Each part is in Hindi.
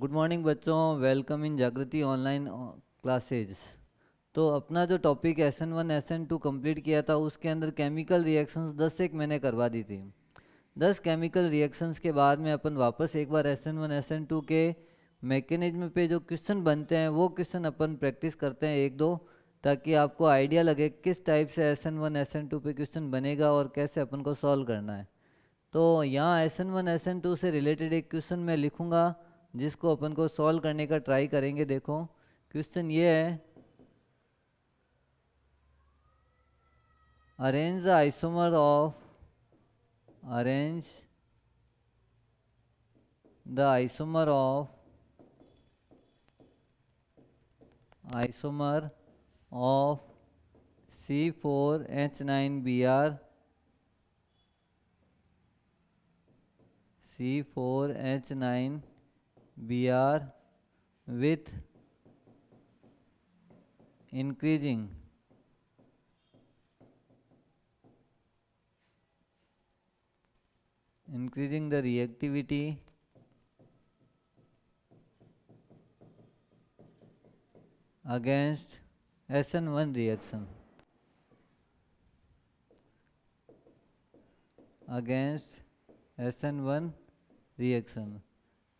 गुड मॉर्निंग बच्चों welcome in Jagriti online classes तो अपना जो topic S N one S N two complete किया था उसके अंदर केमिकल रिएक्शंस दस एक मैंने करवा दी थी दस केमिकल रिएक्शंस के बाद में अपन वापस एक बार S N one S N two के मैकेनिज्म पे जो क्वेश्चन बनते हैं वो क्वेश्चन अपन प्रैक्टिस करते हैं एक दो ताकि आपको आइडिया लगे किस टाइप से S N one S N two पे क्वेश्चन बनेगा और कैसे अपन को सॉल्व करना है तो यहाँ S N one S N two से रिलेटेड एक क्वेश्चन मैं लिखूँगा जिसको अपन को सॉल्व करने का ट्राई करेंगे देखो क्वेश्चन ये है arrange the isomer of arrange the isomer of isomer of C four H nine B R C four H nine we are with increasing increasing the reactivity against SN1 reaction against SN1 reaction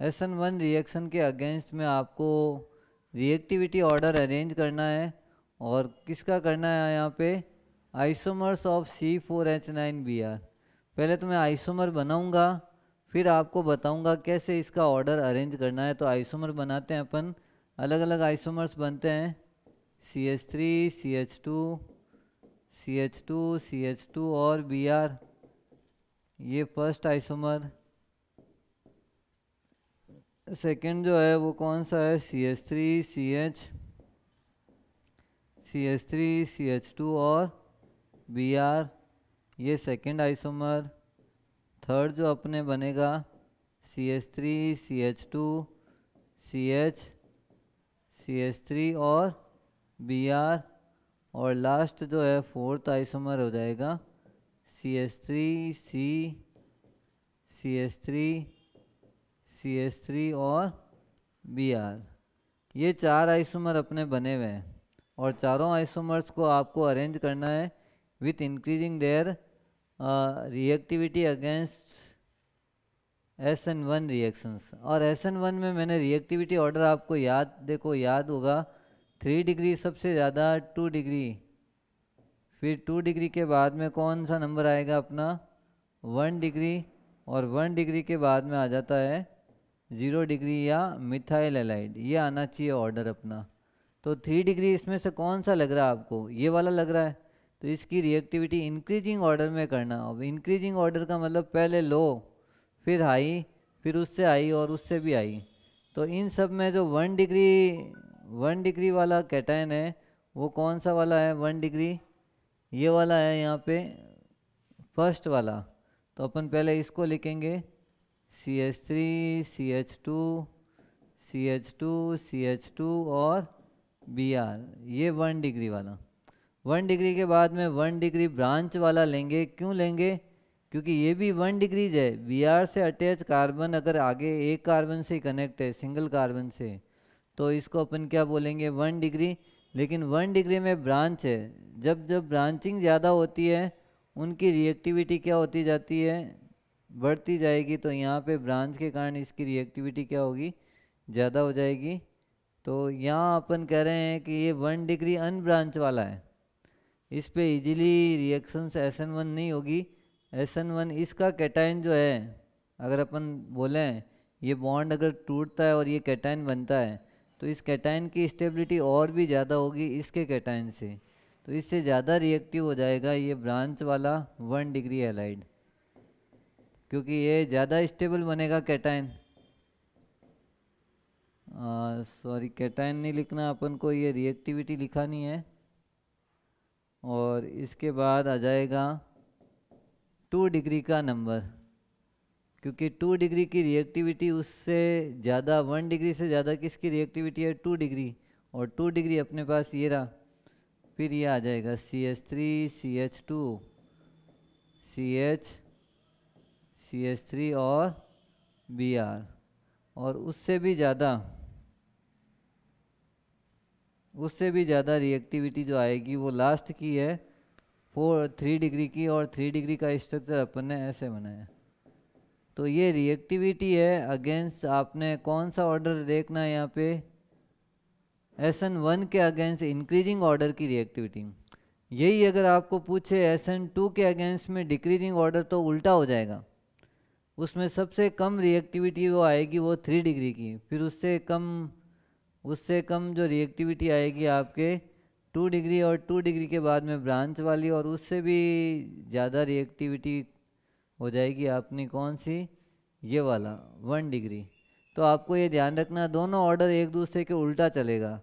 S N one reaction के अगेंस्ट में आपको रिएक्टिविटी ऑर्डर अरेंज करना है और किसका करना है यहाँ पे isomers of C four H nine B R पहले तो मैं आइसोमर बनाऊँगा फिर आपको बताऊँगा कैसे इसका ऑर्डर अरेंज करना है तो आइसोमर बनाते हैं अपन अलग अलग आइसोमर्स बनते हैं C H three C H two C H two C H two और बी आर ये फर्स्ट आइसोमर सेकेंड जो है वो कौन सा है C H three C H C H three C H two और बी आर ये सेकेंड आइसोमर थर्ड जो अपने बनेगा C H three C H two C H C H three और बी आर और लास्ट जो है फोर्थ आइसोमर हो जाएगा C H three C C H three C S three और बी आर ये चार आइसोमर अपने बने हुए हैं और चारों आइसोमर्स को आपको अरेंज करना है with increasing their reactivity against S N one reactions और एस एन वन में मैंने रिएक्टिविटी ऑर्डर आपको याद देखो याद होगा थ्री डिग्री सबसे ज़्यादा टू डिग्री फिर टू डिग्री के बाद में कौन सा नंबर आएगा अपना वन डिग्री और वन डिग्री के बाद में आ जाता है ज़ीरो डिग्री या मिथाइल एलाइड ये आना चाहिए ऑर्डर अपना तो थ्री डिग्री इसमें से कौन सा लग रहा है आपको ये वाला लग रहा है तो इसकी रिएक्टिविटी इंक्रीजिंग ऑर्डर में करना अब इंक्रीजिंग ऑर्डर का मतलब पहले लो फिर हाई फिर उससे आई और उससे भी आई तो इन सब में जो वन डिग्री वन डिग्री वाला कैटाइन है वो कौन सा वाला है वन डिग्री ये वाला है यहाँ पे फर्स्ट वाला तो अपन पहले इसको लिखेंगे C H three C H two C H two C H two और बी आर ये वन डिग्री वाला वन डिग्री के बाद में वन डिग्री ब्रांच वाला लेंगे क्यों लेंगे क्योंकि ये भी वन डिग्रीज है बी आर से अटैच कार्बन अगर आगे एक कार्बन से कनेक्ट है सिंगल कार्बन से तो इसको अपन क्या बोलेंगे वन डिग्री लेकिन वन डिग्री में ब्रांच है जब जब ब्रांचिंग ज़्यादा होती है उनकी रिएक्टिविटी क्या होती जाती है बढ़ती जाएगी तो यहाँ पे ब्रांच के कारण इसकी रिएक्टिविटी क्या होगी ज़्यादा हो जाएगी तो यहाँ अपन कह रहे हैं कि ये वन डिग्री अन ब्रांच वाला है इस पर easily reactions S N one नहीं होगी एस एन वन इसका कैटाइन जो है अगर अपन बोलें ये बॉन्ड अगर टूटता है और ये कैटाइन बनता है तो इस कैटाइन की स्टेबिलिटी और भी ज़्यादा होगी इसके कैटाइन से तो इससे ज़्यादा रिएक्टिव हो जाएगा ये ब्रांच वाला वन डिग्री एलाइड क्योंकि ये ज़्यादा स्टेबल बनेगा कैटाइन सॉरी कैटाइन नहीं लिखना अपन को ये रिएक्टिविटी लिखानी है और इसके बाद आ जाएगा टू डिग्री का नंबर क्योंकि टू डिग्री की रिएक्टिविटी उससे ज़्यादा वन डिग्री से ज़्यादा किसकी रिएक्टिविटी है टू डिग्री और टू डिग्री अपने पास ये रहा फिर ये आ जाएगा C H three C H two C H C H three और बी आर और उससे भी ज़्यादा उससे भी ज़्यादा रिएक्टिविटी जो आएगी वो लास्ट की है फोर थ्री डिग्री की और थ्री डिग्री का स्ट्रक्चर अपन ने ऐसे बनाया तो ये रिएक्टिविटी है अगेंस्ट आपने कौन सा ऑर्डर देखना है यहाँ पे एस एन वन के अगेंस्ट इंक्रीजिंग ऑर्डर की रिएक्टिविटी यही अगर आपको पूछे एस एन टू के अगेंस्ट में डिक्रीजिंग ऑर्डर तो उल्टा हो जाएगा उसमें सबसे कम रिएक्टिविटी वो आएगी वो थ्री डिग्री की फिर उससे कम उससे कम जो रिएक्टिविटी आएगी आपके टू डिग्री और टू डिग्री के बाद में ब्रांच वाली और उससे भी ज़्यादा रिएक्टिविटी हो जाएगी आपने कौन सी ये वाला वन डिग्री तो आपको ये ध्यान रखना दोनों ऑर्डर एक दूसरे के उल्टा चलेगा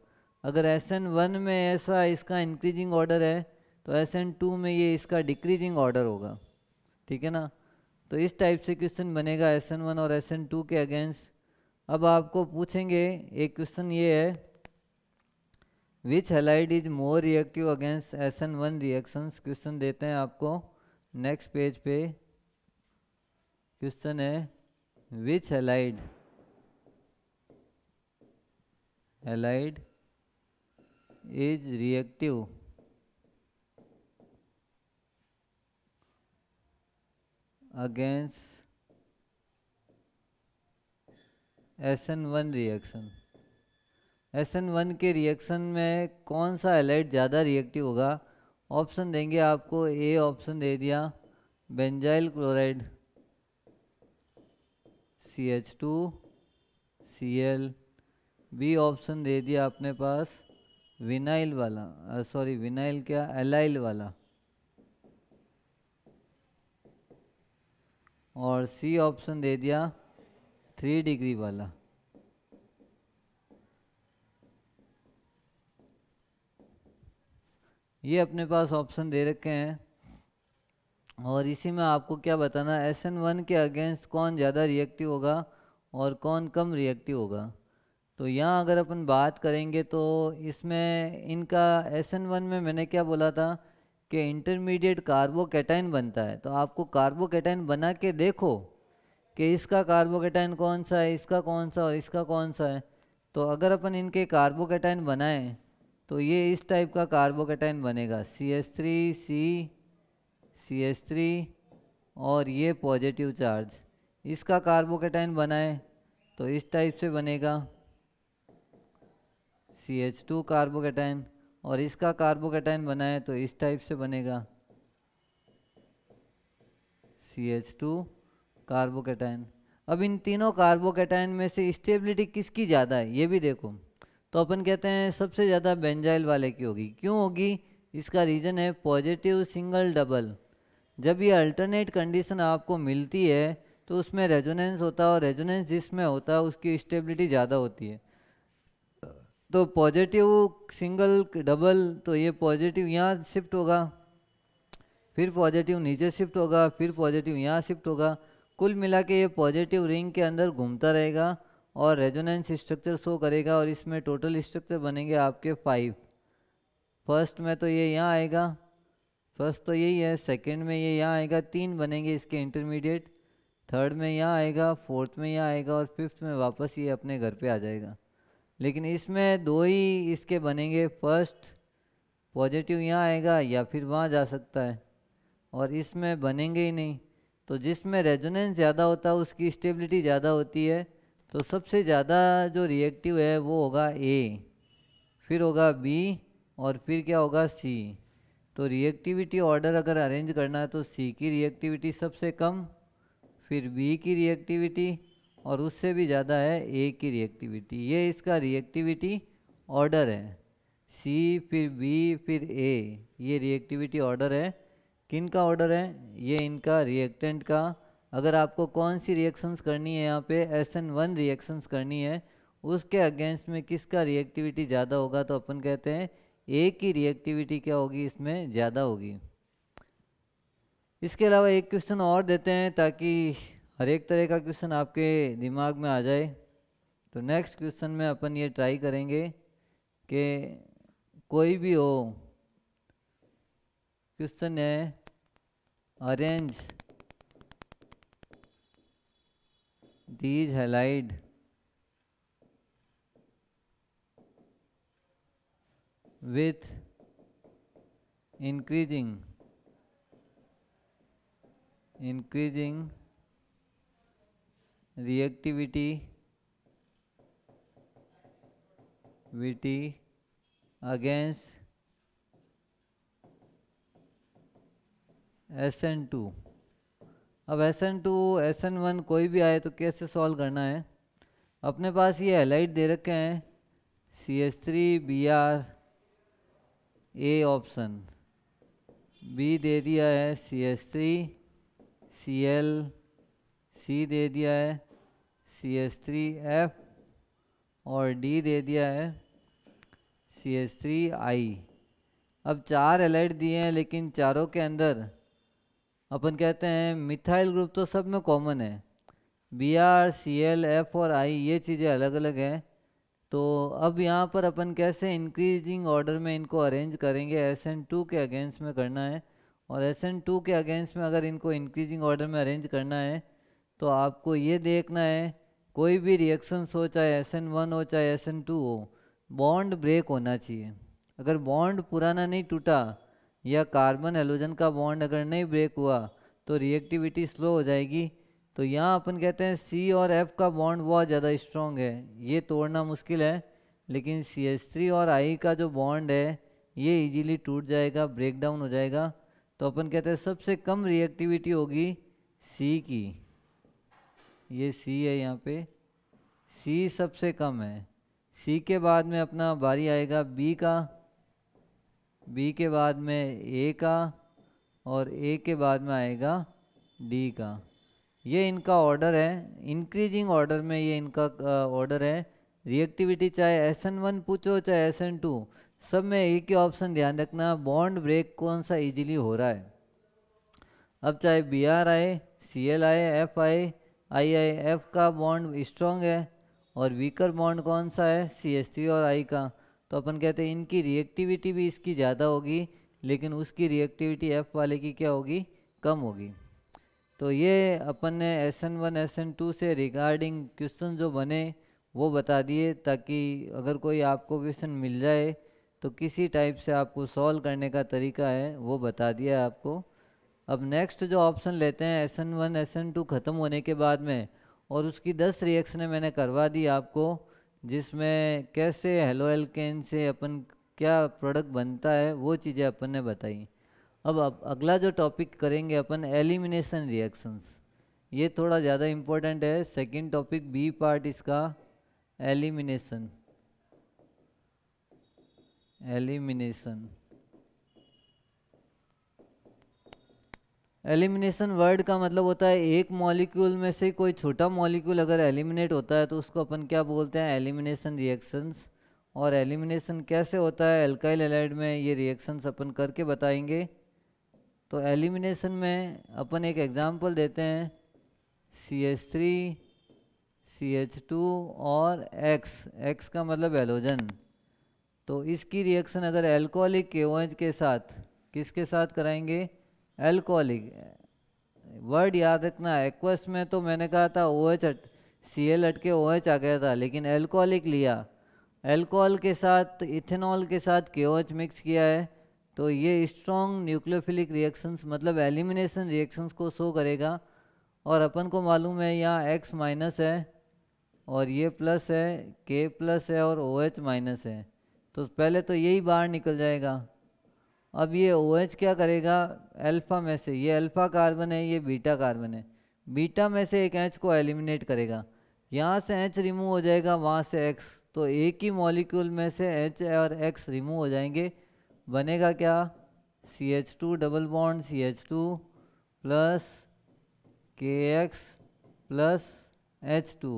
अगर एस एन वन में ऐसा इसका इंक्रीजिंग ऑर्डर है तो एस एन टू में ये इसका डिक्रीजिंग ऑर्डर होगा ठीक है ना तो इस टाइप से क्वेश्चन बनेगा एस एन वन और एस एन टू के अगेंस्ट अब आपको पूछेंगे एक क्वेश्चन ये है which halide is more reactive against S N one reactions question देते हैं आपको नेक्स्ट पेज पे क्वेश्चन है which halide halide is reactive against S N one reaction S N one के रिएक्शन में कौन सा एलाइट ज़्यादा रिएक्टिव होगा ऑप्शन देंगे आपको ए ऑप्शन दे दिया benzyl chloride C H two C L B option दे दिया आपने पास विनाइल वाला सॉरी विनाइल क्या एलाइल वाला और सी ऑप्शन दे दिया थ्री डिग्री वाला ये अपने पास ऑप्शन दे रखे हैं और इसी में आपको क्या बताना एस एन वन के अगेंस्ट कौन ज़्यादा रिएक्टिव होगा और कौन कम रिएक्टिव होगा तो यहाँ अगर अपन बात करेंगे तो इसमें इनका एस एन वन में मैंने क्या बोला था कि इंटरमीडिएट कार्बोकेटाइन बनता है तो आपको कार्बोकेटाइन बना के देखो कि इसका कार्बोकेटाइन कौन सा है इसका कौन सा और इसका कौन सा है तो अगर अपन इनके कार्बोकेटाइन बनाएं तो ये इस टाइप का कार्बोकेटाइन बनेगा C S three C C S three और ये पॉजिटिव चार्ज इसका कार्बोकेटाइन बनाएं तो इस टाइप से बनेगा सी एच टू कार्बोकेटाइन और इसका कार्बोकेटाइन बनाए तो इस टाइप से बनेगा सी एच टू कार्बोकेटाइन अब इन तीनों कार्बोकेटाइन में से स्टेबिलिटी किसकी ज़्यादा है ये भी देखो तो अपन कहते हैं सबसे ज़्यादा बेंजाइल वाले की होगी क्यों होगी इसका रीज़न है पॉजिटिव सिंगल डबल जब ये अल्टरनेट कंडीशन आपको मिलती है तो उसमें रेजोनेंस होता है और रेजोनेंस जिसमें होता है उसकी स्टेबिलिटी ज़्यादा होती है तो पॉजिटिव सिंगल डबल तो ये पॉजिटिव यहाँ शिफ्ट होगा फिर पॉजिटिव नीचे शिफ्ट होगा फिर पॉजिटिव यहाँ शिफ्ट होगा कुल मिला के ये पॉजिटिव रिंग के अंदर घूमता रहेगा और रेजोनेंस स्ट्रक्चर शो करेगा और इसमें टोटल स्ट्रक्चर बनेंगे आपके फाइव फर्स्ट में तो ये यहाँ आएगा फर्स्ट तो यही है सेकंड में ये यहाँ आएगा तीन बनेंगे इसके इंटरमीडिएट थर्ड में यहाँ आएगा फोर्थ में यहाँ आएगा और फिफ्थ में वापस ये अपने घर पे आ जाएगा लेकिन इसमें दो ही इसके बनेंगे फर्स्ट पॉजिटिव यहाँ आएगा या फिर वहाँ जा सकता है और इसमें बनेंगे ही नहीं तो जिसमें रेजोनेंस ज़्यादा होता है उसकी स्टेबिलिटी ज़्यादा होती है तो सबसे ज़्यादा जो रिएक्टिव है वो होगा ए फिर होगा बी और फिर क्या होगा सी तो रिएक्टिविटी ऑर्डर अगर अरेंज करना है तो सी की रिएक्टिविटी सबसे कम फिर बी की रिएक्टिविटी और उससे भी ज़्यादा है ए की रिएक्टिविटी ये इसका रिएक्टिविटी ऑर्डर है सी फिर बी फिर ए ये रिएक्टिविटी ऑर्डर है किन का ऑर्डर है ये इनका रिएक्टेंट का अगर आपको कौन सी रिएक्शंस करनी है यहाँ पे एस एन वन रिएक्शंस करनी है उसके अगेंस्ट में किसका रिएक्टिविटी ज़्यादा होगा तो अपन कहते हैं ए की रिएक्टिविटी क्या होगी इसमें ज़्यादा होगी इसके अलावा एक क्वेश्चन और देते हैं ताकि हर एक तरह का क्वेश्चन आपके दिमाग में आ जाए तो नेक्स्ट क्वेश्चन में अपन ये ट्राई करेंगे कि कोई भी हो क्वेश्चन है arrange these halide with increasing increasing reactivity विटी अगेंस्ट एस एन टू अब S N two S N one कोई भी आए तो कैसे सॉल्व करना है अपने पास ये हेलाइट दे रखे हैं C S three B R A option B दे दिया है C S three C L C दे दिया है सी एस थ्री एफ और डी दे दिया है सी एस थ्री आई अब चार एलाइट दिए हैं लेकिन चारों के अंदर अपन कहते हैं मिथाइल ग्रुप तो सब में कॉमन है B R C L F और आई ये चीज़ें अलग अलग हैं तो अब यहाँ पर अपन कैसे इंक्रीजिंग ऑर्डर में इनको अरेंज करेंगे एस एन टू के अगेंस्ट में करना है और एस एन टू के अगेंस्ट में अगर इनको इंक्रीजिंग ऑर्डर में अरेंज करना है तो आपको ये देखना है कोई भी रिएक्शंस हो चाहे एस एन वन हो चाहे एस एन टू हो बॉन्ड ब्रेक होना चाहिए अगर बॉन्ड पुराना नहीं टूटा या कार्बन एलोजन का बॉन्ड अगर नहीं ब्रेक हुआ तो रिएक्टिविटी स्लो हो जाएगी तो यहाँ अपन कहते हैं सी और एफ का बॉन्ड बहुत ज़्यादा स्ट्रॉन्ग है ये तोड़ना मुश्किल है लेकिन सी एस थ्री और आई का जो बॉन्ड है ये इजीली टूट जाएगा ब्रेक डाउन हो जाएगा तो अपन कहते हैं सबसे कम रिएक्टिविटी होगी सी की ये सी है यहाँ पे सी सबसे कम है सी के बाद में अपना बारी आएगा बी का बी के बाद में ए का और ए के बाद में आएगा डी का ये इनका ऑर्डर है इंक्रीजिंग ऑर्डर में ये इनका ऑर्डर है रिएक्टिविटी चाहे एस एन वन पूछो चाहे एस एन टू सब में एक ही ऑप्शन ध्यान रखना बॉन्ड ब्रेक कौन सा इजीली हो रहा है अब चाहे B R I C L I F I F का बॉन्ड स्ट्रॉन्ग है और वीकर बॉन्ड कौन सा है सी एस और आई का तो अपन कहते हैं इनकी रिएक्टिविटी भी इसकी ज़्यादा होगी लेकिन उसकी रिएक्टिविटी एफ वाले की क्या होगी कम होगी तो ये अपन ने S N one S N two से रिगार्डिंग क्वेश्चन जो बने वो बता दिए ताकि अगर कोई आपको क्वेश्चन मिल जाए तो किसी टाइप से आपको सॉल्व करने का तरीका है वो बता दिया आपको अब नेक्स्ट जो ऑप्शन लेते हैं S N one S N two ख़त्म होने के बाद में और उसकी दस रिएक्शनें मैंने करवा दी आपको जिसमें कैसे हेलो एल्केन से अपन क्या प्रोडक्ट बनता है वो चीज़ें अपन ने बताई अब अब अगला जो टॉपिक करेंगे अपन एलिमिनेशन रिएक्शंस ये थोड़ा ज़्यादा इम्पोर्टेंट है सेकंड टॉपिक बी पार्ट इसका एलिमिनेशन एलिमिनेशन एलिमिनेशन वर्ड का मतलब होता है एक मॉलिक्यूल में से कोई छोटा मॉलिक्यूल अगर एलिमिनेट होता है तो उसको अपन क्या बोलते हैं एलिमिनेशन रिएक्शंस और एलिमिनेशन कैसे होता है एल्काइल एलाइड में ये रिएक्शंस अपन करके बताएंगे तो एलिमिनेशन में अपन एक एग्जांपल देते हैं C H three C H two और एक्स एक्स का मतलब एलोजन तो इसकी रिएक्शन अगर एल्कोहलिक के साथ किसके साथ कराएंगे एल्कोहलिक वर्ड याद रखना एक्वस में तो मैंने कहा था ओ एच अट सी एल अटके ओ एच आ गया था लेकिन एल्कोहलिक लिया एल्कोहल के साथ इथेनॉल के साथ के ओ एच मिक्स किया है तो ये स्ट्रॉन्ग न्यूक्लियोफिलिक रिएक्शंस मतलब एलिमिनेशन रिएक्शंस को शो करेगा और अपन को मालूम है यहाँ एक्स माइनस है और ये प्लस है के प्लस है और ओ एच माइनस है तो पहले तो यही बाहर निकल जाएगा अब ये ओ OH क्या करेगा अल्फ़ा में से ये अल्फ़ा कार्बन है ये बीटा कार्बन है बीटा में से एक एच को एलिमिनेट करेगा यहाँ से एच रिमूव हो जाएगा वहाँ से एक्स तो एक ही मॉलिक्यूल में से एच और एक्स रिमूव हो जाएंगे बनेगा क्या C H two double bond C H two plus K X plus H two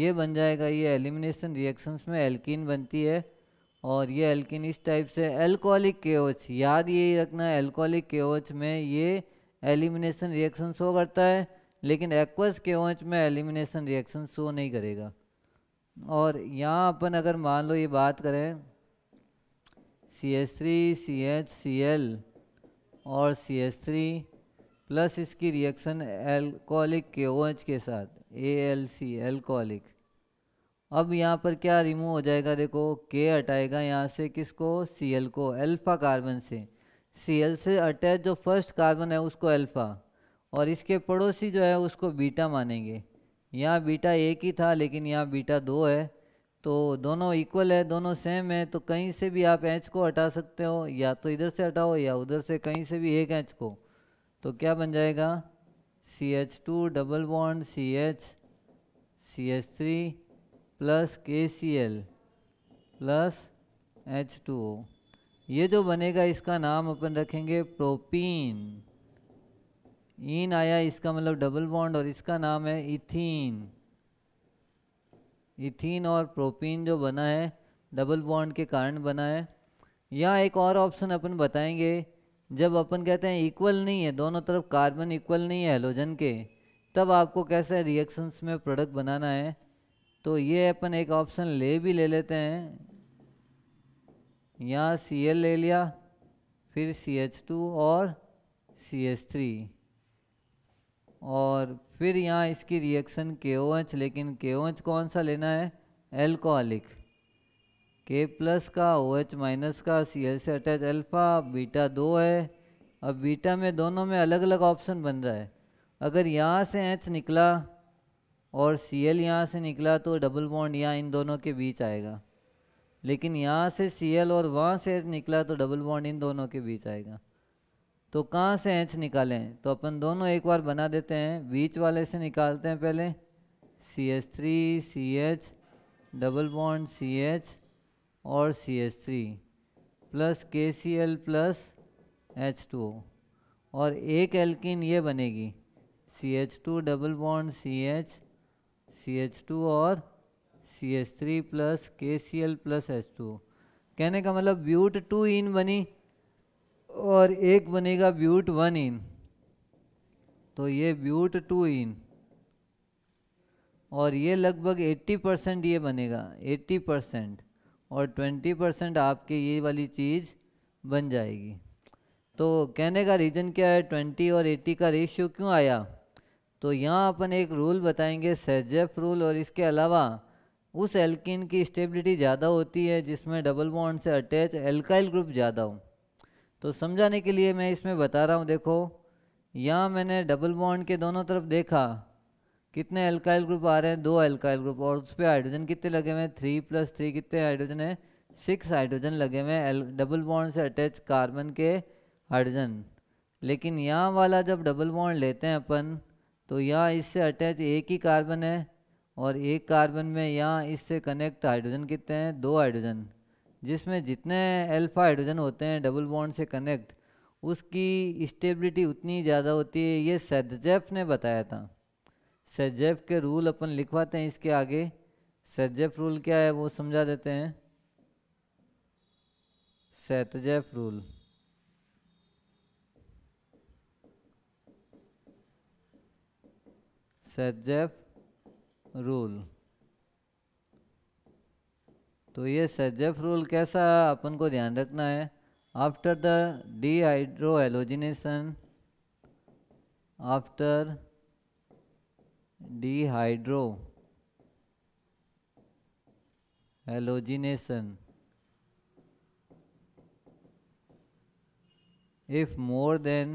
ये बन जाएगा ये एलिमिनेशन रिएक्शंस में एल्किन बनती है और ये एल्किन इस टाइप से एल्कोहलिक केओच याद यही रखना एल्कोहलिक केओच में ये एलिमिनेशन रिएक्शन शो करता है लेकिन एक्वस केओच में एलिमिनेशन रिएक्शन शो नहीं करेगा और यहाँ अपन अगर मान लो ये बात करें C S three C H C L और सी एस थ्री प्लस इसकी रिएक्शन एल्कोहलिक केओच के साथ ए एल सी एल्कोहलिक अब यहाँ पर क्या रिमूव हो जाएगा देखो के हटाएगा यहाँ से किसको सी एल को अल्फ़ा कार्बन से सी एल से अटैच जो फर्स्ट कार्बन है उसको अल्फ़ा और इसके पड़ोसी जो है उसको बीटा मानेंगे यहाँ बीटा एक ही था लेकिन यहाँ बीटा दो है तो दोनों इक्वल है दोनों सेम है तो कहीं से भी आप एच को हटा सकते हो या तो इधर से हटाओ या उधर से कहीं से भी एक एच को तो क्या बन जाएगा C H two double bond C H C H three plus K C L plus H two O ये जो बनेगा इसका नाम अपन रखेंगे प्रोपीन इन आया इसका मतलब डबल बॉन्ड और इसका नाम है इथीन इथीन और प्रोपीन जो बना है डबल बॉन्ड के कारण बना है या एक और ऑप्शन अपन बताएंगे जब अपन कहते हैं इक्वल नहीं है दोनों तरफ कार्बन इक्वल नहीं है हेलोजन के तब आपको कैसे रिएक्शंस में प्रोडक्ट बनाना है तो ये अपन एक ऑप्शन ले भी ले लेते हैं यहाँ सी एल ले लिया फिर सी एच टू और सी एच थ्री और फिर यहाँ इसकी रिएक्शन के ओ एच लेकिन के ओ एच कौन सा लेना है एल्कोहलिक के प्लस का ओ एच माइनस का सी एल से अटैच अल्फ़ा बीटा दो है अब बीटा में दोनों में अलग अलग ऑप्शन बन रहा है अगर यहाँ से एच निकला और सी एल यहाँ से निकला तो डबल बॉन्ड यहाँ इन दोनों के बीच आएगा लेकिन यहाँ से सी एल और वहाँ से एच निकला तो डबल बॉन्ड इन दोनों के बीच आएगा तो कहाँ से एच निकालें तो अपन दोनों एक बार बना देते हैं बीच वाले से निकालते हैं पहले C H three C H double bond C H और C H three plus K C L plus H two और एक एल्किन ये बनेगी C H two double bond C H C H two और C H three plus K C L plus H two कहने का मतलब ब्यूट टू इन बनी और एक बनेगा ब्यूट वन इन तो ये ब्यूट टू इन और ये लगभग 80 परसेंट ये बनेगा 80 परसेंट और 20 परसेंट आपके ये वाली चीज़ बन जाएगी तो कहने का रीज़न क्या है 20 और 80 का रेशियो क्यों आया तो यहाँ अपन एक रूल बताएंगे सेजेफ रूल और इसके अलावा उस एल्किन की स्टेबिलिटी ज़्यादा होती है जिसमें डबल बॉन्ड से अटैच एल्काइल ग्रुप ज़्यादा हो तो समझाने के लिए मैं इसमें बता रहा हूँ देखो यहाँ मैंने डबल बॉन्ड के दोनों तरफ देखा कितने एल्काइल ग्रुप आ रहे हैं दो एल्काइल ग्रुप और उस पर हाइड्रोजन कितने लगे हुए हैं थ्री प्लस थ्री कितने हाइड्रोजन है सिक्स हाइड्रोजन लगे हुए हैं डबल बॉन्ड से अटैच कार्बन के हाइड्रोजन लेकिन यहाँ वाला जब डबल बॉन्ड लेते हैं अपन तो यहाँ इससे अटैच एक ही कार्बन है और एक कार्बन में यहाँ इससे कनेक्ट हाइड्रोजन कितने हैं दो हाइड्रोजन जिसमें जितने अल्फा हाइड्रोजन होते हैं डबल बॉन्ड से कनेक्ट उसकी स्टेबिलिटी उतनी ज़्यादा होती है ये सजजेफ ने बताया था सजजेफ के रूल अपन लिखवाते हैं इसके आगे सजजेफ रूल क्या है वो समझा देते हैं सतजेफ रूल सज्जप रूल तो ये सज्जप रूल कैसा अपन को ध्यान रखना है after the hydro halogenation after hydro halogenation if more than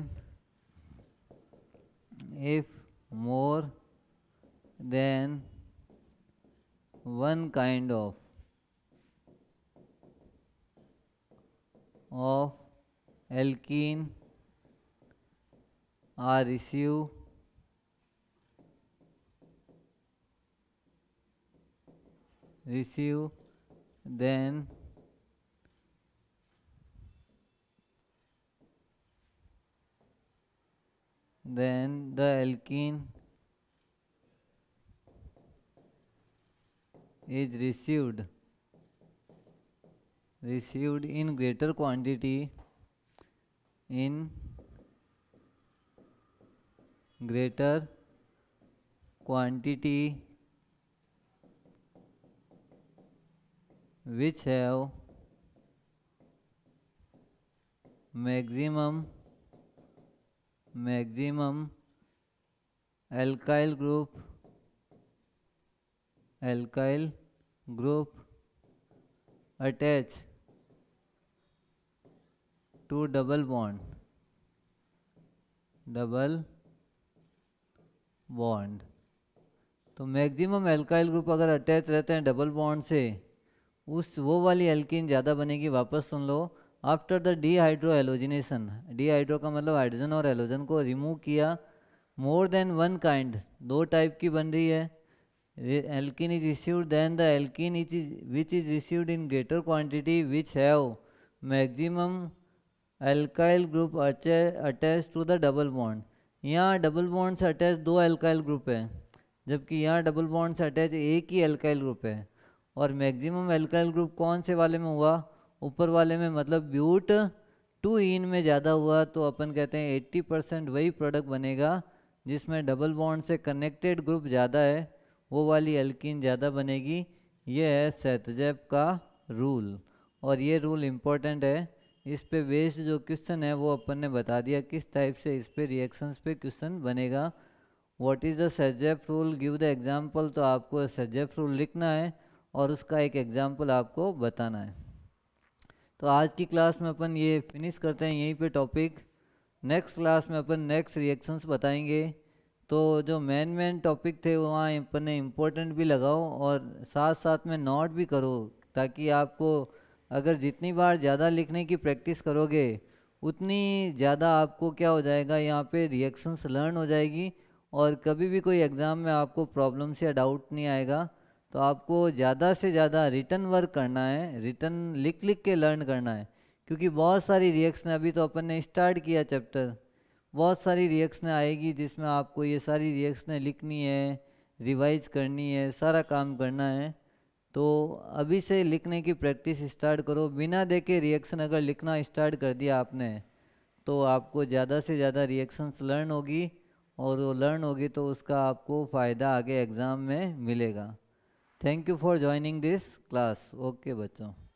if more then one kind of of alkene are received receive then then the alkene is received received in greater quantity in greater quantity which have maximum maximum alkyl group alkyl group attach to double bond double bond तो मैक्सिमम एल्काइल ग्रुप अगर अटैच रहते हैं डबल बॉन्ड से उस वो वाली एल्किन ज़्यादा बनेगी वापस सुन लो after the dehydrohalogenation dehydro का मतलब हाइड्रोजन और एलोजन को रिमूव किया मोर देन वन काइंड दो टाइप की बन रही है alkene is issued then the alkene which is, which is issued in greater quantity which have maximum alkyl group attached to the double bond यहाँ डबल बॉन्ड से अटैच दो अल्काइल ग्रुप है जबकि यहाँ डबल बॉन्ड से अटैच एक ही अल्काइल ग्रुप है और मैक्सिमम एल्काइल ग्रुप कौन से वाले में हुआ ऊपर वाले में मतलब ब्यूट टू इन में ज़्यादा हुआ तो अपन कहते हैं 80 परसेंट वही प्रोडक्ट बनेगा जिसमें डबल बॉन्ड से कनेक्टेड ग्रुप ज़्यादा है वो वाली एल्किन ज़्यादा बनेगी ये है सेतजैब का रूल और ये रूल इम्पोर्टेंट है इस पे बेस्ड जो क्वेश्चन है वो अपन ने बता दिया किस टाइप से इस पे रिएक्शंस पे क्वेश्चन बनेगा what is the Saytzeff rule give the example तो आपको सजेप रूल लिखना है और उसका एक एग्जांपल आपको बताना है तो आज की क्लास में अपन ये फिनिश करते हैं यहीं पे टॉपिक नेक्स्ट क्लास में अपन नेक्स्ट रिएक्शंस बताएंगे तो जो मेन मेन टॉपिक थे वहाँ अपने इम्पोर्टेंट भी लगाओ और साथ साथ में नोट भी करो ताकि आपको अगर जितनी बार ज़्यादा लिखने की प्रैक्टिस करोगे उतनी ज़्यादा आपको क्या हो जाएगा यहाँ पे रिएक्शंस लर्न हो जाएगी और कभी भी कोई एग्ज़ाम में आपको प्रॉब्लम से डाउट नहीं आएगा तो आपको ज़्यादा से ज़्यादा रिटर्न वर्क करना है रिटर्न लिख लिख के लर्न करना है क्योंकि बहुत सारी रिएक्शन अभी तो अपन ने स्टार्ट किया चैप्टर बहुत सारी रिएक्शनें आएगी जिसमें आपको ये सारी रिएक्शनें लिखनी है रिवाइज करनी है सारा काम करना है तो अभी से लिखने की प्रैक्टिस स्टार्ट करो बिना देखे रिएक्शन अगर लिखना स्टार्ट कर दिया आपने तो आपको ज़्यादा से ज़्यादा रिएक्शंस लर्न होगी और वो लर्न होगी तो उसका आपको फ़ायदा आगे एग्ज़ाम में मिलेगा thank you for joining this class okay बच्चों